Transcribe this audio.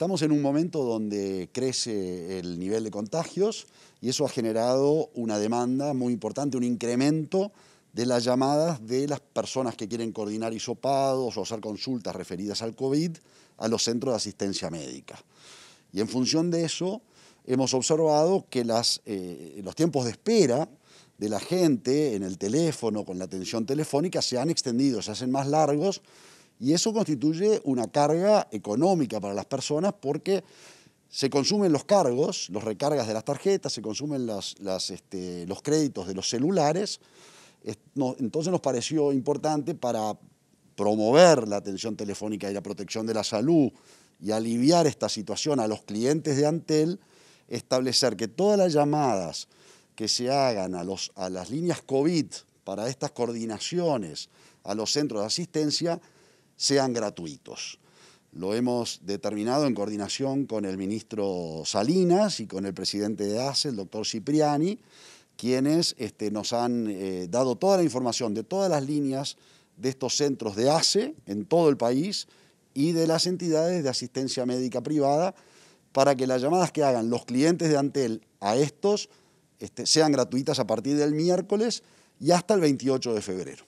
Estamos en un momento donde crece el nivel de contagios y eso ha generado una demanda muy importante, un incremento de las llamadas de las personas que quieren coordinar hisopados o hacer consultas referidas al COVID a los centros de asistencia médica. Y en función de eso, hemos observado que eh, los tiempos de espera de la gente en el teléfono, con la atención telefónica, se han extendido, se hacen más largos y eso constituye una carga económica para las personas porque se consumen los cargos, los recargas de las tarjetas, se consumen este, los créditos de los celulares. Entonces nos pareció importante para promover la atención telefónica y la protección de la salud y aliviar esta situación a los clientes de Antel, establecer que todas las llamadas que se hagan a, los, a las líneas COVID para estas coordinaciones, a los centros de asistencia, sean gratuitos. Lo hemos determinado en coordinación con el ministro Salinas y con el presidente de ACE, el doctor Cipriani, quienes este, nos han eh, dado toda la información de todas las líneas de estos centros de ACE en todo el país y de las entidades de asistencia médica privada para que las llamadas que hagan los clientes de Antel a estos este, sean gratuitas a partir del miércoles y hasta el 28 de febrero.